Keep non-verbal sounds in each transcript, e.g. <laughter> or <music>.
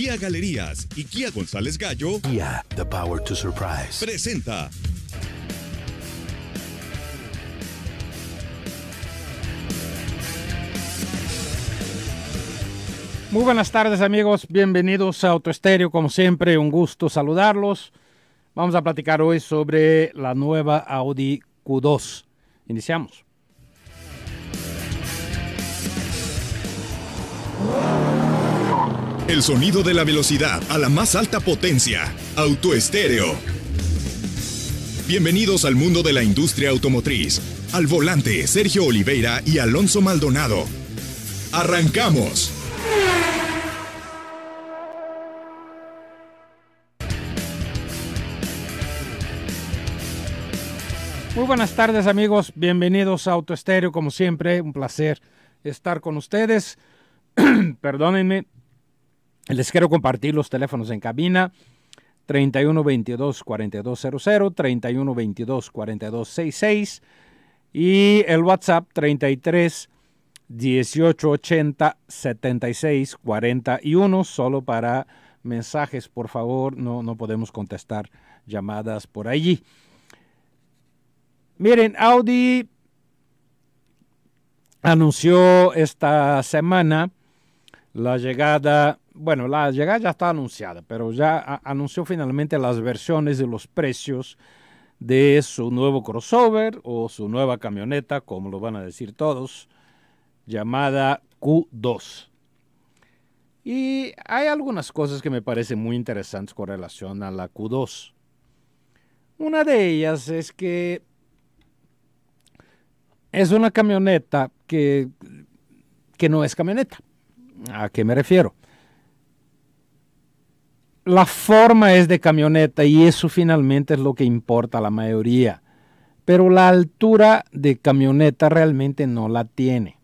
Kia Galerías y Kia González Gallo. Kia, the power to surprise. Presenta. Muy buenas tardes amigos, bienvenidos a Autoestéreo, como siempre, un gusto saludarlos. Vamos a platicar hoy sobre la nueva Audi Q2. Iniciamos. El sonido de la velocidad a la más alta potencia. Autoestéreo. Bienvenidos al mundo de la industria automotriz. Al volante, Sergio Oliveira y Alonso Maldonado. ¡Arrancamos! Muy buenas tardes amigos, bienvenidos a Autoestéreo como siempre, un placer estar con ustedes. <clears throat> Perdónenme, les quiero compartir los teléfonos en cabina. 3122-4200, 3122-4266 y el WhatsApp 33 1880 41, solo para mensajes, por favor, no, no podemos contestar llamadas por allí. Miren, Audi anunció esta semana la llegada bueno, la llegada ya está anunciada, pero ya anunció finalmente las versiones de los precios de su nuevo crossover o su nueva camioneta, como lo van a decir todos, llamada Q2. Y hay algunas cosas que me parecen muy interesantes con relación a la Q2. Una de ellas es que es una camioneta que, que no es camioneta. ¿A qué me refiero? la forma es de camioneta y eso finalmente es lo que importa a la mayoría. Pero la altura de camioneta realmente no la tiene.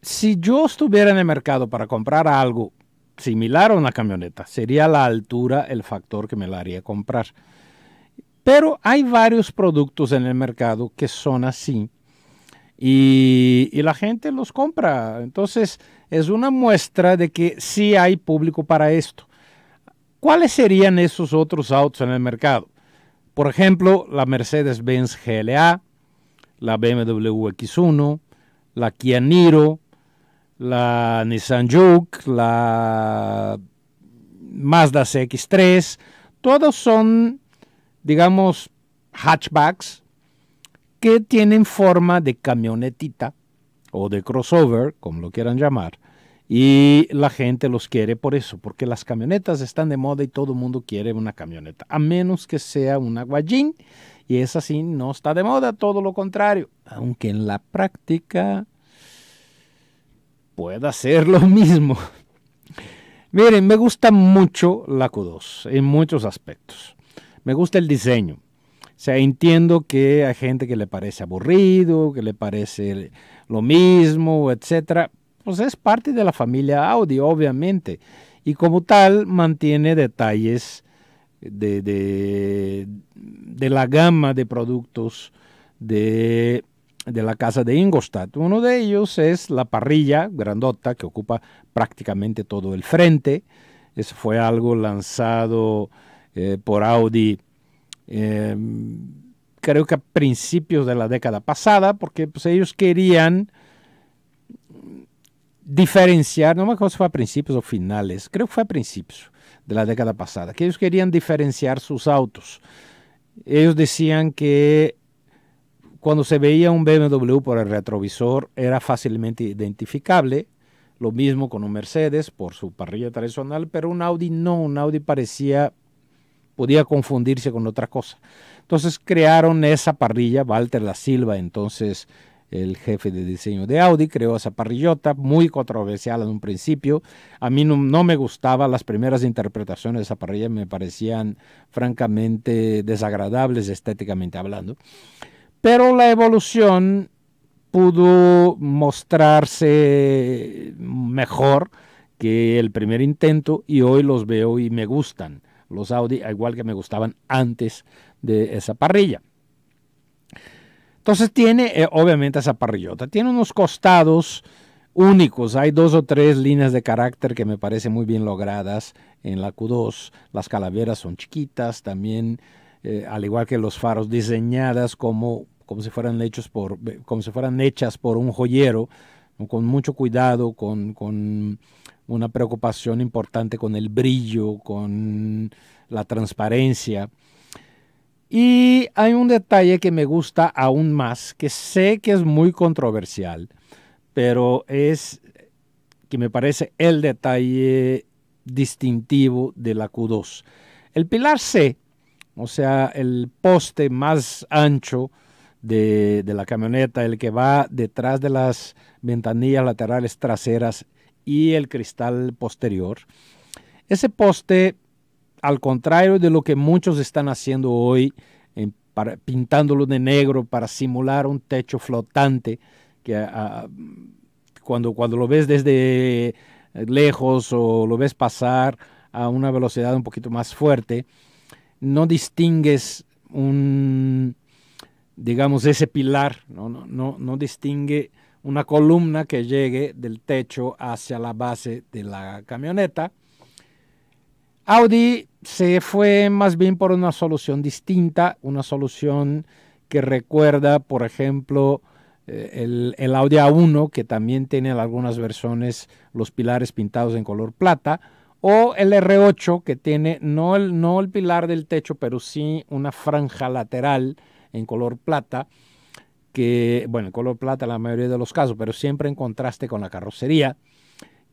Si yo estuviera en el mercado para comprar algo similar a una camioneta, sería la altura el factor que me la haría comprar. Pero hay varios productos en el mercado que son así y, y la gente los compra. Entonces es una muestra de que sí hay público para esto. ¿Cuáles serían esos otros autos en el mercado? Por ejemplo, la Mercedes-Benz GLA, la BMW X1, la Kia Niro, la Nissan Juke, la Mazda CX3, todos son, digamos, hatchbacks que tienen forma de camionetita o de crossover, como lo quieran llamar, y la gente los quiere por eso, porque las camionetas están de moda y todo el mundo quiere una camioneta, a menos que sea una guayín. Y esa sí no está de moda, todo lo contrario. Aunque en la práctica pueda ser lo <laughs> mismo. Miren, me gusta mucho la Q2 en muchos aspectos. Me gusta el diseño. O sea, entiendo que hay gente que le parece aburrido, que le parece lo mismo, etcétera, pues es parte de la familia Audi, obviamente, y como tal mantiene detalles de, la gama de productos de, la casa de Ingolstadt. Uno de ellos es la parrilla grandota que ocupa prácticamente todo el frente. Eso fue algo lanzado eh, por Audi. Em, creo que a principios de la década pasada, porque pues, ellos querían diferenciar, no me acuerdo si fue a principios o finales, creo que fue a principios de la década pasada, que ellos querían diferenciar sus autos. Ellos decían que cuando se veía un BMW por el retrovisor era fácilmente identificable, lo mismo con un Mercedes por su parrilla tradicional, pero un Audi no, un Audi parecía, podía confundirse con otra cosa. Entonces crearon esa parrilla, Walter La Silva, entonces el jefe de diseño de Audi, creó esa parrillota muy controversial en un principio. A mí no, me gustaba, las primeras interpretaciones de esa parrilla me parecían francamente desagradables estéticamente hablando. Pero la evolución pudo mostrarse mejor que el primer intento y hoy los veo y me gustan los Audi, igual que me gustaban antes de esa parrilla. Entonces tiene eh, obviamente esa parrillota, tiene unos costados únicos, hay dos o tres líneas de carácter que me parecen muy bien logradas en la Q2, las calaveras son chiquitas también, eh, al igual que los faros diseñadas como, como, si fueran hechos por, como si fueran hechas por un joyero, con mucho cuidado, con, con una preocupación importante con el brillo, con la transparencia. Y hay un detalle que me gusta aún más, que sé que es muy controversial, pero es que me parece el detalle distintivo de la Q2. El pilar C, o sea, el poste más ancho de, de la camioneta, el que va detrás de las ventanillas laterales traseras y el cristal posterior, ese poste al contrario de lo que muchos están haciendo hoy, pintándolo de negro para simular un techo flotante, que ah, ah, cuando, cuando lo ves desde eh, lejos o lo ves pasar a una velocidad un poquito más fuerte, no distingues un, digamos, ese pilar, no, no distingue una columna que llegue del techo hacia la base de la camioneta Audi se fue más bien por una solución distinta, una solución que recuerda, por ejemplo, eh, el, Audi A1, que también tiene en algunas versiones los pilares pintados en color plata, o el R8, que tiene no el, no el pilar del techo, pero sí una franja lateral en color plata, que, bueno, en color plata en la mayoría de los casos, pero siempre en contraste con la carrocería,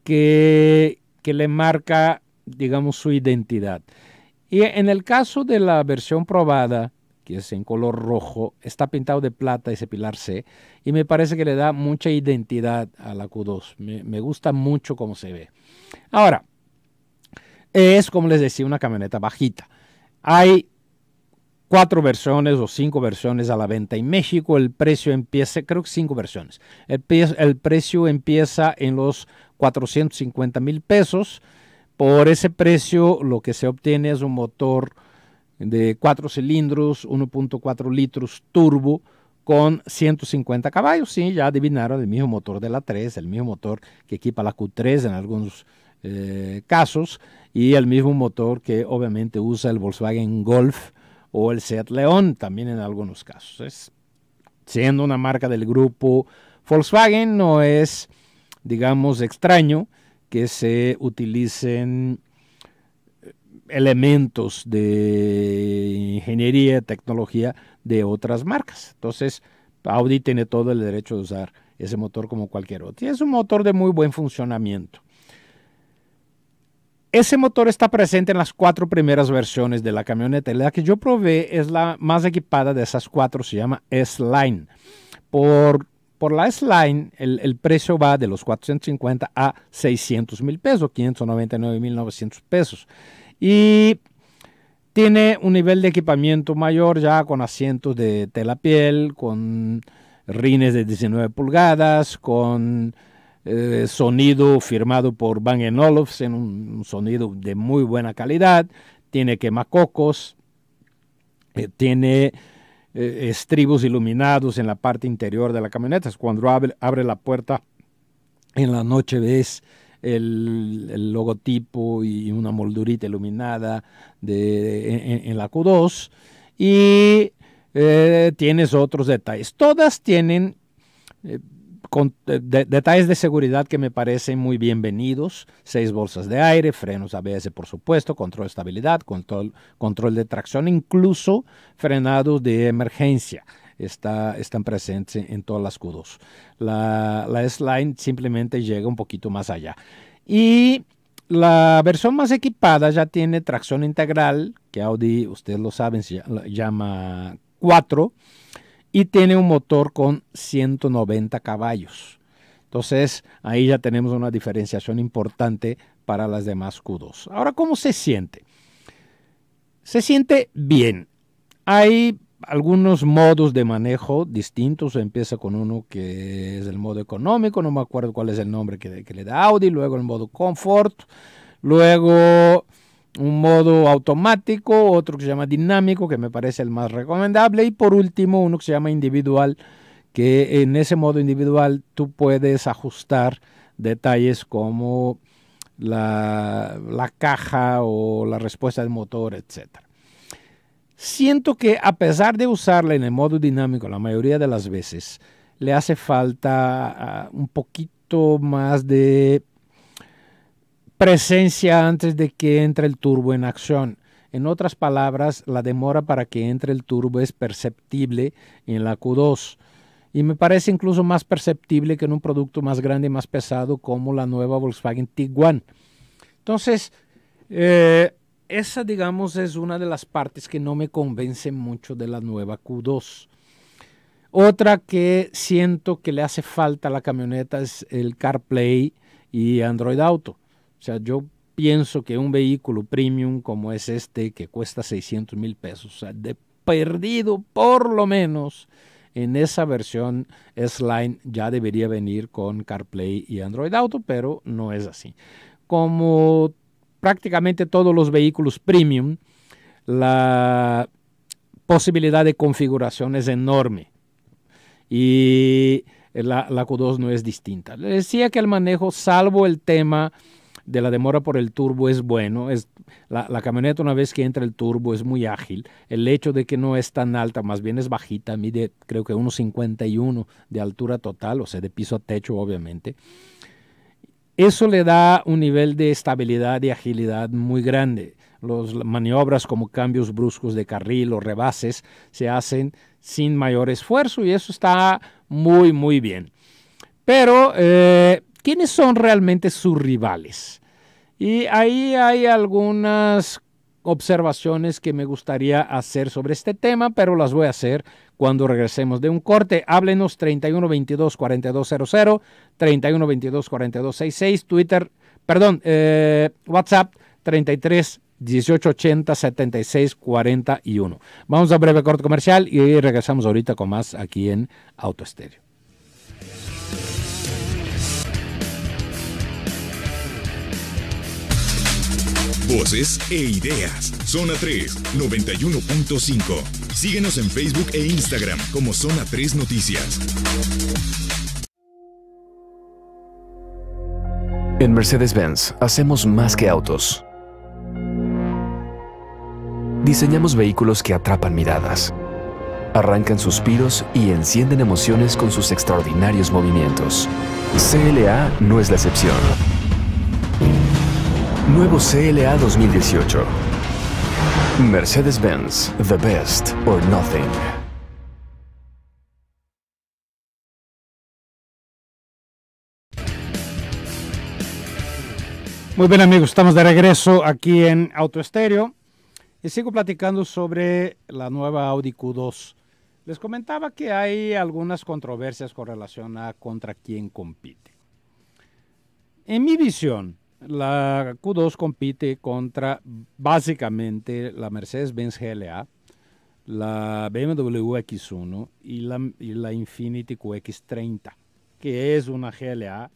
que, que le marca digamos, su identidad. Y en el caso de la versión probada, que es en color rojo, está pintado de plata ese pilar C, y me parece que le da mucha identidad a la Q2. Me, gusta mucho cómo se ve. Ahora, es, como les decía, una camioneta bajita. Hay cuatro versiones o cinco versiones a la venta. En México el precio empieza, creo que cinco versiones. El, el precio empieza en los 450 mil pesos por ese precio lo que se obtiene es un motor de 4 cilindros, 1.4 litros turbo con 150 caballos. Sí, ya adivinaron el mismo motor de la 3, el mismo motor que equipa la Q3 en algunos eh, casos y el mismo motor que obviamente usa el Volkswagen Golf o el Seat León también en algunos casos. siendo una marca del grupo Volkswagen no es, digamos, extraño que se utilicen eh, elementos de ingeniería, tecnología de otras marcas. Entonces, Audi tiene todo el derecho de usar ese motor como cualquier otro. Y es un motor de muy buen funcionamiento. Ese motor está presente en las cuatro primeras versiones de la camioneta. La que yo probé es la más equipada de esas cuatro, se llama S-Line. Por por la S-Line, el, precio va de los 450 a 600 mil pesos, 599 mil 900 pesos. Y tiene un nivel de equipamiento mayor ya con asientos de tela piel, con rines de 19 pulgadas, con eh, sonido firmado por Bang Olufsen, un, sonido de muy buena calidad. Tiene quemacocos, eh, tiene eh, estribos iluminados en la parte interior de la camioneta. Cuando abre, la puerta en la noche ves el, logotipo y una moldurita iluminada en, la Q2 y eh, tienes otros detalles. Todas tienen... Eh, con eh, detalles de seguridad que me parecen muy bienvenidos. Seis bolsas de aire, frenos ABS por supuesto, control de estabilidad, control, control de tracción, incluso frenados de emergencia. Está, están presentes en todas las Q2. La, la S-Line simplemente llega un poquito más allá. Y la versión más equipada ya tiene tracción integral, que Audi, ustedes lo saben, se llama 4 y tiene un motor con 190 caballos. Entonces ahí ya tenemos una diferenciación importante para las demás Q2. Ahora, ¿cómo se siente? Se siente bien. Hay algunos modos de manejo distintos. Empieza con uno que es el modo económico, no me acuerdo cuál es el nombre que, que le da Audi, luego el modo confort, luego un modo automático, otro que se llama dinámico, que me parece el más recomendable, y por último uno que se llama individual, que en ese modo individual tú puedes ajustar detalles como la, la caja o la respuesta del motor, etc. Siento que a pesar de usarla en el modo dinámico la mayoría de las veces, le hace falta ah, un poquito más de presencia antes de que entre el turbo en acción. En otras palabras, la demora para que entre el turbo es perceptible en la Q2 y me parece incluso más perceptible que en un producto más grande y más pesado como la nueva Volkswagen Tiguan. Entonces, eh, esa, digamos, es una de las partes que no me convence mucho de la nueva Q2. Otra que siento que le hace falta a la camioneta es el CarPlay y Android Auto. O sea, yo pienso que un vehículo premium como es este, que cuesta 600 mil pesos, de perdido por lo menos en esa versión S-Line ya debería venir con CarPlay y Android Auto, pero no es así. Como prácticamente todos los vehículos premium, la posibilidad de configuración es enorme. Y la, la Q2 no es distinta. Le decía que el manejo, salvo el tema de la demora por el turbo es bueno. Es, la, camioneta una vez que entra el turbo es muy ágil. El hecho de que no es tan alta, más bien es bajita, mide creo que 1,51 de altura total, o sea, de piso a techo obviamente. Eso le da un nivel de estabilidad y agilidad muy grande. Las maniobras como cambios bruscos de carril o rebases se hacen sin mayor esfuerzo y eso está muy, muy bien. Pero eh, quiénes son realmente sus rivales. Y ahí hay algunas observaciones que me gustaría hacer sobre este tema, pero las voy a hacer cuando regresemos de un corte. Háblenos 3122 4200, 3122 4266, Twitter, perdón, eh, WhatsApp 33 1880 76 41. Vamos a breve corte comercial y regresamos ahorita con más aquí en Auto Estéreo. voces e ideas. Zona 3, 91.5. Síguenos en Facebook e Instagram como Zona 3 Noticias. En Mercedes-Benz hacemos más que autos. Diseñamos vehículos que atrapan miradas, arrancan suspiros y encienden emociones con sus extraordinarios movimientos. CLA no es la excepción. Nuevo CLA 2018. Mercedes-Benz, the best or nothing. Muy bien amigos, estamos de regreso aquí en Autoestéreo y sigo platicando sobre la nueva Audi Q2. Les comentaba que hay algunas controversias con relación a contra quién compite. En mi visión, la Q2 compite contra básicamente la Mercedes-Benz GLA, la BMW X1 y la, Infiniti QX30, que es una GLA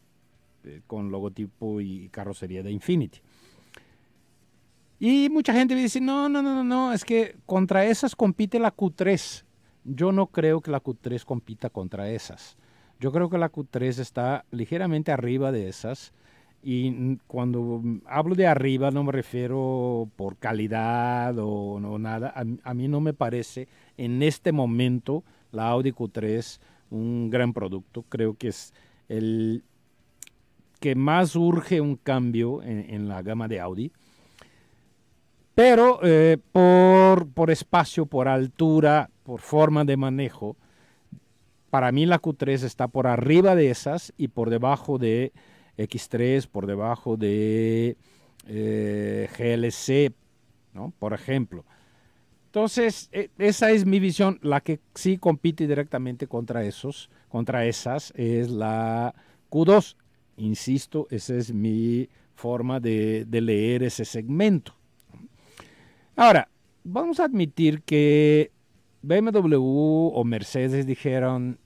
eh, con logotipo y carrocería de Infiniti. Y mucha gente me dice, no, no, no, no, es que contra esas compite la Q3. Yo no creo que la Q3 compita contra esas. Yo creo que la Q3 está ligeramente arriba de esas y cuando hablo de arriba no me refiero por calidad o nada. A, mí no me parece en este momento la Audi Q3 un gran producto. Creo que es el que más urge un cambio en, la gama de Audi. Pero eh, por, por espacio, por altura, por forma de manejo, para mí la Q3 está por arriba de esas y por debajo de X3 por debajo de eh, GLC, ¿no? Por ejemplo. Entonces, e, esa es mi visión. La que sí compite directamente contra esos, contra esas, es la Q2. Insisto, esa es mi forma de, de leer ese segmento. Ahora, vamos a admitir que BMW o Mercedes dijeron,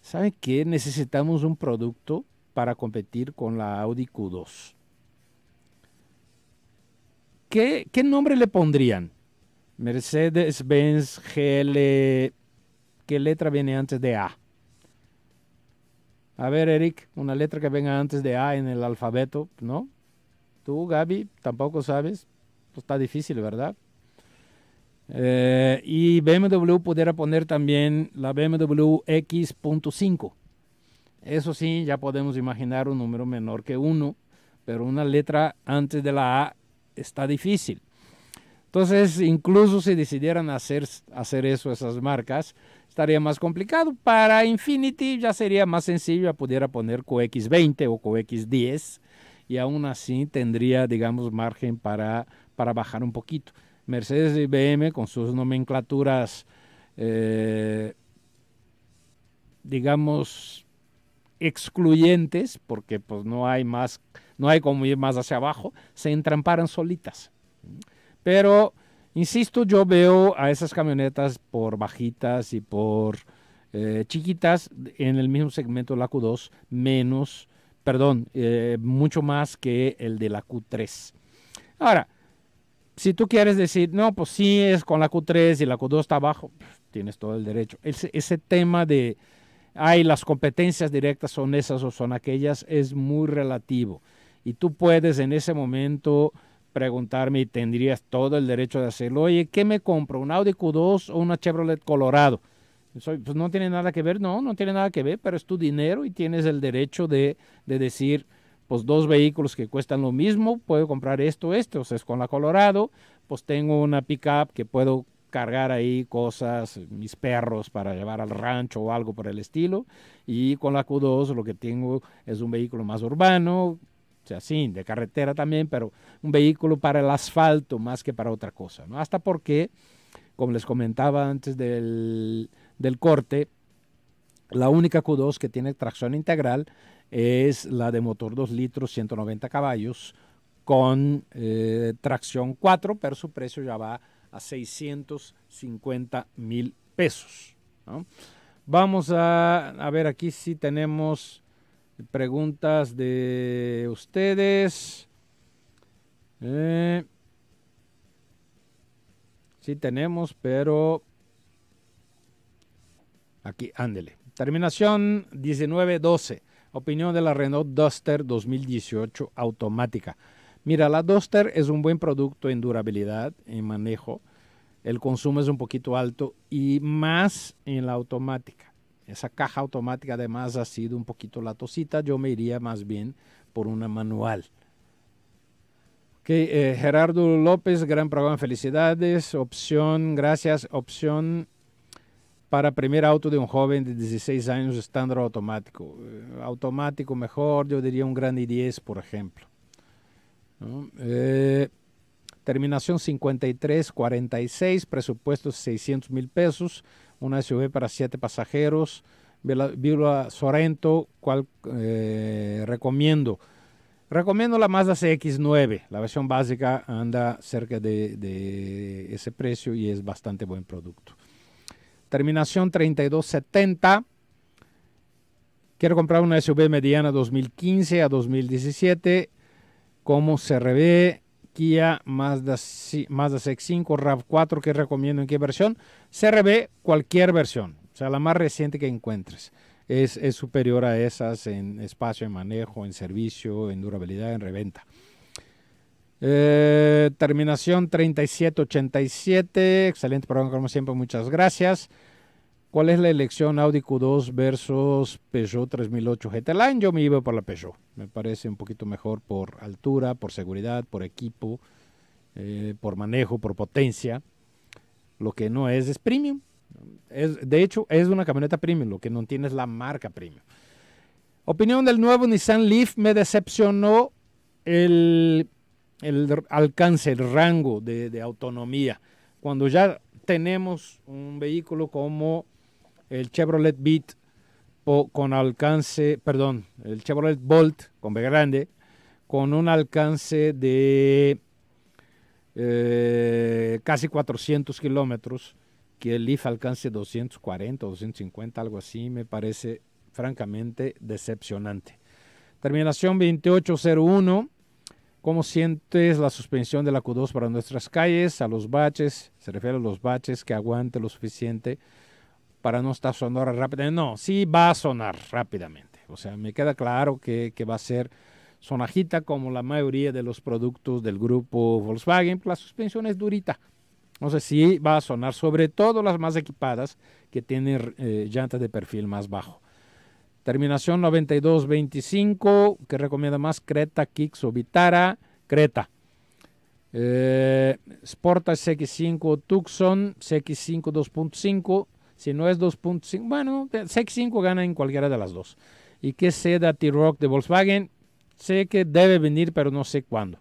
¿saben qué? Necesitamos un producto para competir con la Audi Q2. ¿Qué, nombre le pondrían? Mercedes-Benz GL. ¿Qué letra viene antes de A? A ver, Eric, una letra que venga antes de A en el alfabeto, ¿no? Tú, Gaby, tampoco sabes. Pues está difícil, ¿verdad? Eh, y BMW pudiera poner también la BMW X.5 eso sí, ya podemos imaginar un número menor que 1, pero una letra antes de la A está difícil. Entonces, incluso si decidieran hacer, hacer eso, esas marcas, estaría más complicado. Para Infinity ya sería más sencillo, ya pudiera poner cox 20 o cox 10 y aún así tendría, digamos, margen para, para bajar un poquito. Mercedes y con sus nomenclaturas, eh, digamos, excluyentes, porque pues no hay más, no hay como ir más hacia abajo, se entramparan solitas. Pero, insisto, yo veo a esas camionetas por bajitas y por eh, chiquitas en el mismo segmento de la Q2, menos, perdón, eh, mucho más que el de la Q3. Ahora, si tú quieres decir, no, pues sí es con la Q3 y la Q2 está abajo, tienes todo el derecho. Ese, ese tema de ay, las competencias directas son esas o son aquellas, es muy relativo. Y tú puedes en ese momento preguntarme y tendrías todo el derecho de hacerlo, oye, ¿qué me compro? ¿Un Audi Q2 o una Chevrolet Colorado? pues no tiene nada que ver, no, no tiene nada que ver, pero es tu dinero y tienes el derecho de, de decir, pues dos vehículos que cuestan lo mismo, puedo comprar esto, esto, o sea, es con la Colorado, pues tengo una pickup que puedo cargar ahí cosas, mis perros para llevar al rancho o algo por el estilo. Y con la Q2 lo que tengo es un vehículo más urbano, o sea, sí, de carretera también, pero un vehículo para el asfalto más que para otra cosa, ¿no? Hasta porque, como les comentaba antes del, del corte, la única Q2 que tiene tracción integral es la de motor 2 litros, 190 caballos, con eh, tracción 4, pero su precio ya va a 650 mil pesos. Vamos a, ver aquí si tenemos preguntas de ustedes. Eh, sí tenemos, pero aquí, ándele. Terminación 1912. Opinión de la Renault Duster 2018 automática. Mira, la Duster es un buen producto en durabilidad, en manejo. El consumo es un poquito alto y más en la automática. Esa caja automática además ha sido un poquito la latosita. Yo me iría más bien por una manual. Okay, eh, Gerardo López, gran programa, felicidades. Opción, gracias. Opción para primer auto de un joven de 16 años, estándar automático. Eh, automático mejor, yo diría un Gran i10, por ejemplo. Eh, terminación 5346, presupuesto 600 mil pesos, una SUV para 7 pasajeros, Vila Sorento, ¿cuál eh, recomiendo. Recomiendo la Mazda CX9, la versión básica anda cerca de, de ese precio y es bastante buen producto. Terminación 3270. Quiero comprar una SUV mediana 2015 a 2017 como CRB, Kia Mazda, Mazda CX5, RAV4 ¿Qué recomiendo en qué versión. CRV, cualquier versión, o sea, la más reciente que encuentres. Es, superior a esas en espacio, en manejo, en servicio, en durabilidad, en reventa. Eh, terminación 3787. Excelente programa, como siempre. Muchas gracias. ¿Cuál es la elección Audi Q2 versus Peugeot 3008 GT line Yo me iba por la Peugeot. Me parece un poquito mejor por altura, por seguridad, por equipo, eh, por manejo, por potencia. Lo que no es es premium. de hecho, es una camioneta premium. Lo que no tiene es la marca premium. Opinión del nuevo Nissan Leaf. Me decepcionó el, alcance, el rango de autonomía. Cuando ya tenemos un vehículo como el Chevrolet Beat con alcance, perdón, el Chevrolet Bolt con B grande, con un alcance de eh, casi 400 kilómetros, que el Leaf alcance 240, 250, algo así, me parece francamente decepcionante. Terminación 2801. ¿Cómo sientes la suspensión de la Q2 para nuestras calles? A los baches, se refiere a los baches que aguante lo suficiente para no estar sonora rápidamente. No, sí va a sonar rápidamente. O sea, me queda claro que, va a ser sonajita como la mayoría de los productos del grupo Volkswagen. Pues la suspensión es durita. sé si va a sonar, sobre todo las más equipadas que tienen eh, llantas de perfil más bajo. Terminación 9225, ¿Qué recomienda más Creta, Kicks o Vitara, Creta. Eh, Sportage 5 Tucson, x 5 2.5, si no es 2.5, bueno, 6.5 gana en cualquiera de las dos. ¿Y qué seda T-Rock de Volkswagen? Sé que debe venir, pero no sé cuándo.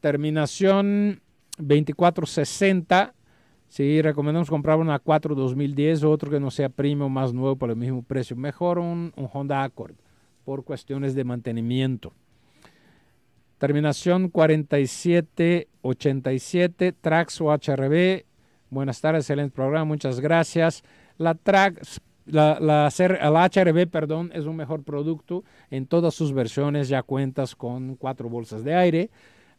Terminación 2460. Si recomendamos comprar una 4 2010, otro que no sea premium más nuevo por el mismo precio. Mejor un, un Honda Accord por cuestiones de mantenimiento. Terminación 4787, Trax o HRB, Buenas tardes, excelente programa, muchas gracias. La Trax, la, la, HRB perdón, es un mejor producto. En todas sus versiones ya cuentas con cuatro bolsas de aire.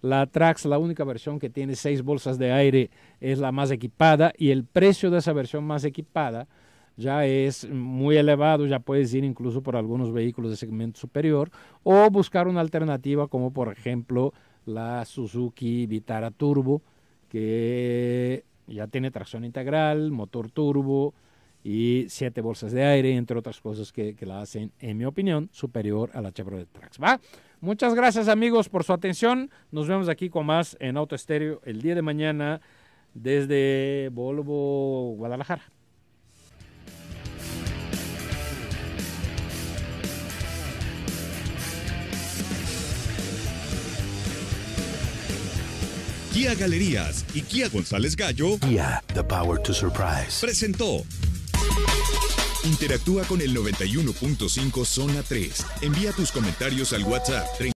La Trax, la única versión que tiene seis bolsas de aire, es la más equipada y el precio de esa versión más equipada ya es muy elevado, ya puedes ir incluso por algunos vehículos de segmento superior o buscar una alternativa como por ejemplo la Suzuki Vitara Turbo, que ya tiene tracción integral, motor turbo y siete bolsas de aire, entre otras cosas que, la hacen, en mi opinión, superior a la Chevrolet Trax. ¿va? Muchas gracias amigos por su atención. Nos vemos aquí con más en Auto Estéreo el día de mañana desde Volvo, Guadalajara. Kia Galerías y Kia González Gallo, Kia, the power to surprise, presentó. Interactúa con el 91.5 Zona 3. Envía tus comentarios al WhatsApp